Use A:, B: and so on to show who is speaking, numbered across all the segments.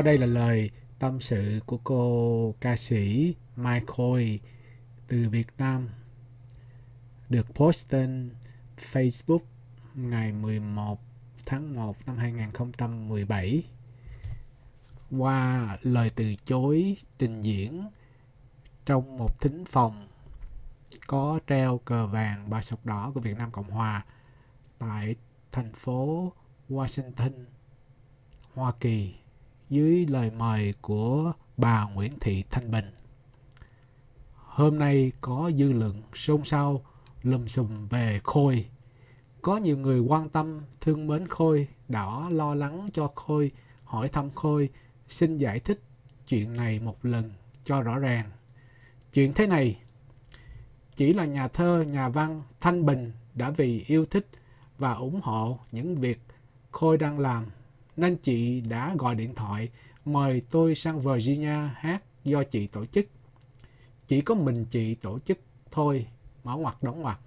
A: Sau đây là lời tâm sự của cô ca sĩ Mai Khôi từ Việt Nam được post trên Facebook ngày 11 tháng 1 năm 2017 qua lời từ chối trình diễn trong một thính phòng có treo cờ vàng ba sọc đỏ của Việt Nam Cộng Hòa tại thành phố Washington, Hoa Kỳ dưới lời mời của bà Nguyễn Thị Thanh Bình. Hôm nay có dư luận xôn xao lùm xùm về Khôi. Có nhiều người quan tâm, thương mến Khôi, đã lo lắng cho Khôi, hỏi thăm Khôi, xin giải thích chuyện này một lần cho rõ ràng. Chuyện thế này, chỉ là nhà thơ, nhà văn Thanh Bình đã vì yêu thích và ủng hộ những việc Khôi đang làm nên chị đã gọi điện thoại mời tôi sang Virginia hát do chị tổ chức. Chỉ có mình chị tổ chức thôi, mở ngoặt đóng ngoặt.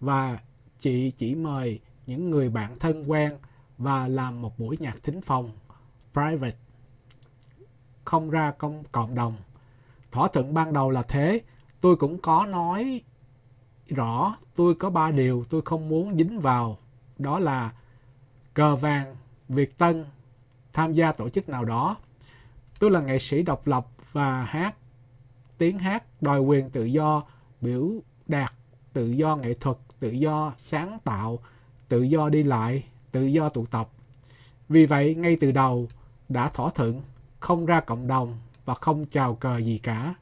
A: Và chị chỉ mời những người bạn thân quen và làm một buổi nhạc thính phòng, private, không ra công cộng đồng. Thỏa thuận ban đầu là thế, tôi cũng có nói rõ tôi có ba điều tôi không muốn dính vào, đó là cờ vàng, Việt Tân tham gia tổ chức nào đó. Tôi là nghệ sĩ độc lập và hát tiếng hát đòi quyền tự do biểu đạt tự do nghệ thuật, tự do sáng tạo, tự do đi lại, tự do tụ tập. Vì vậy, ngay từ đầu đã thỏa thuận không ra cộng đồng và không chào cờ gì cả.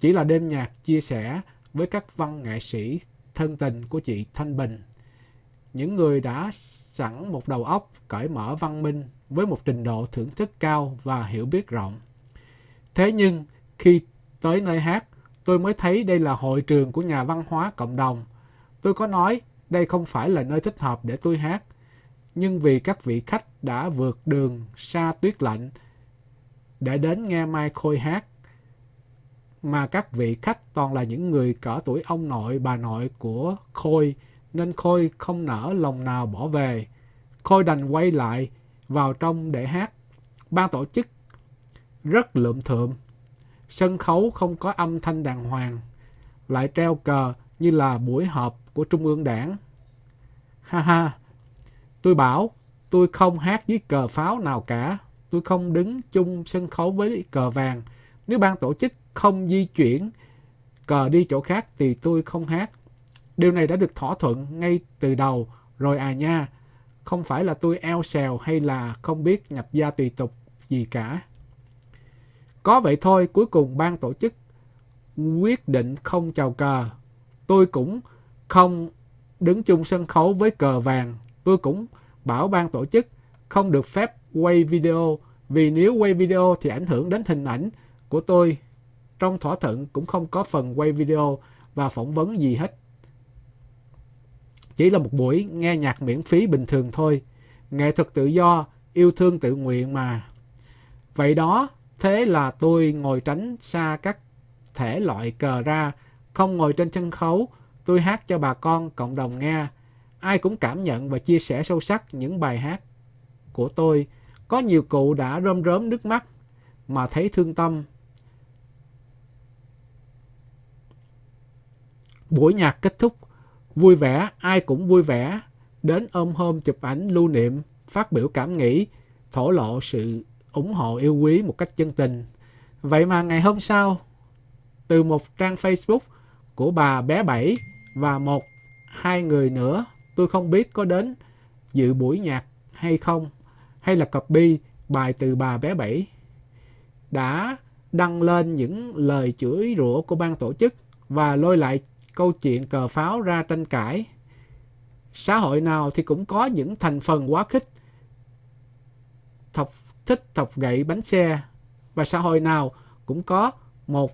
A: Chỉ là đêm nhạc chia sẻ với các văn nghệ sĩ thân tình của chị Thanh Bình những người đã sẵn một đầu óc cởi mở văn minh với một trình độ thưởng thức cao và hiểu biết rộng. Thế nhưng, khi tới nơi hát, tôi mới thấy đây là hội trường của nhà văn hóa cộng đồng. Tôi có nói đây không phải là nơi thích hợp để tôi hát, nhưng vì các vị khách đã vượt đường xa tuyết lạnh để đến nghe Mai Khôi hát, mà các vị khách toàn là những người cỡ tuổi ông nội bà nội của Khôi nên Khôi không nở lòng nào bỏ về. Khôi đành quay lại vào trong để hát. Ban tổ chức rất lượm thượm. Sân khấu không có âm thanh đàng hoàng, lại treo cờ như là buổi họp của Trung ương đảng. Ha ha, tôi bảo tôi không hát với cờ pháo nào cả. Tôi không đứng chung sân khấu với cờ vàng. Nếu ban tổ chức không di chuyển cờ đi chỗ khác thì tôi không hát. Điều này đã được thỏa thuận ngay từ đầu rồi à nha. Không phải là tôi eo xèo hay là không biết nhập gia tùy tục gì cả. Có vậy thôi, cuối cùng ban tổ chức quyết định không chào cờ. Tôi cũng không đứng chung sân khấu với cờ vàng. Tôi cũng bảo ban tổ chức không được phép quay video vì nếu quay video thì ảnh hưởng đến hình ảnh của tôi. Trong thỏa thuận cũng không có phần quay video và phỏng vấn gì hết chỉ là một buổi nghe nhạc miễn phí bình thường thôi. Nghệ thuật tự do, yêu thương tự nguyện mà. Vậy đó, thế là tôi ngồi tránh xa các thể loại cờ ra, không ngồi trên sân khấu, tôi hát cho bà con cộng đồng nghe. Ai cũng cảm nhận và chia sẻ sâu sắc những bài hát của tôi. Có nhiều cụ đã rơm rớm nước mắt mà thấy thương tâm. Buổi nhạc kết thúc, Vui vẻ, ai cũng vui vẻ, đến ôm hôm chụp ảnh lưu niệm, phát biểu cảm nghĩ, thổ lộ sự ủng hộ yêu quý một cách chân tình. Vậy mà ngày hôm sau, từ một trang Facebook của bà bé Bảy và một hai người nữa, tôi không biết có đến dự buổi nhạc hay không, hay là copy bài từ bà bé Bảy, đã đăng lên những lời chửi rủa của ban tổ chức và lôi lại câu chuyện cờ pháo ra tranh cãi. Xã hội nào thì cũng có những thành phần quá khích, thọc, thích thọc gậy bánh xe. Và xã hội nào cũng có một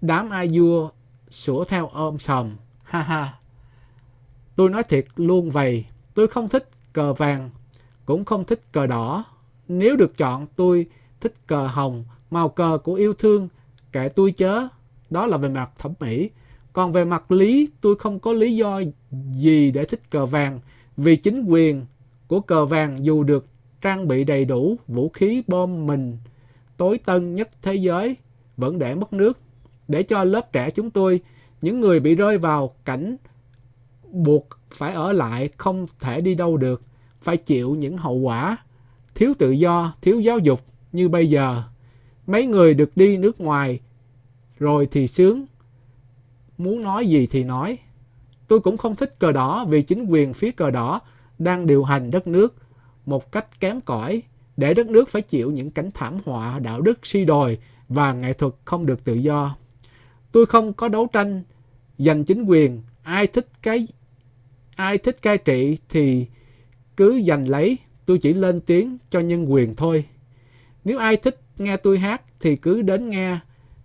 A: đám ai vua sủa theo ôm sòm. Ha ha. Tôi nói thiệt luôn vậy, tôi không thích cờ vàng, cũng không thích cờ đỏ. Nếu được chọn tôi thích cờ hồng, màu cờ của yêu thương, kệ tôi chớ. Đó là về mặt thẩm mỹ, còn về mặt lý, tôi không có lý do gì để thích cờ vàng vì chính quyền của cờ vàng dù được trang bị đầy đủ vũ khí bom mình tối tân nhất thế giới vẫn để mất nước để cho lớp trẻ chúng tôi những người bị rơi vào cảnh buộc phải ở lại không thể đi đâu được phải chịu những hậu quả thiếu tự do thiếu giáo dục như bây giờ mấy người được đi nước ngoài rồi thì sướng muốn nói gì thì nói. Tôi cũng không thích cờ đỏ vì chính quyền phía cờ đỏ đang điều hành đất nước một cách kém cỏi để đất nước phải chịu những cảnh thảm họa đạo đức suy si đồi và nghệ thuật không được tự do. Tôi không có đấu tranh giành chính quyền, ai thích cái ai thích cai trị thì cứ giành lấy, tôi chỉ lên tiếng cho nhân quyền thôi. Nếu ai thích nghe tôi hát thì cứ đến nghe,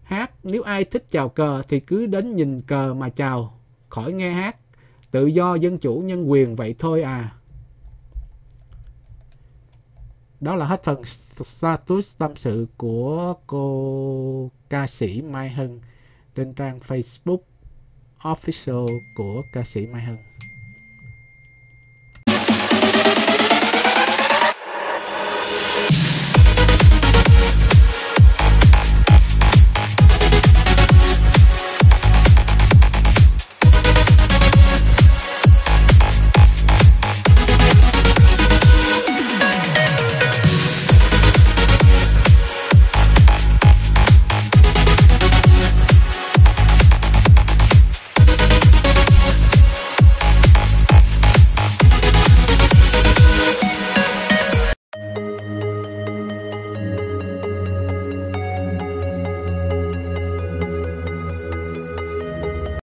A: Hát, nếu ai thích chào cờ thì cứ đến nhìn cờ mà chào, khỏi nghe hát. Tự do, dân chủ, nhân quyền vậy thôi à. Đó là hết phần status tâm sự của cô ca sĩ Mai Hân trên trang Facebook official của ca sĩ Mai Hân.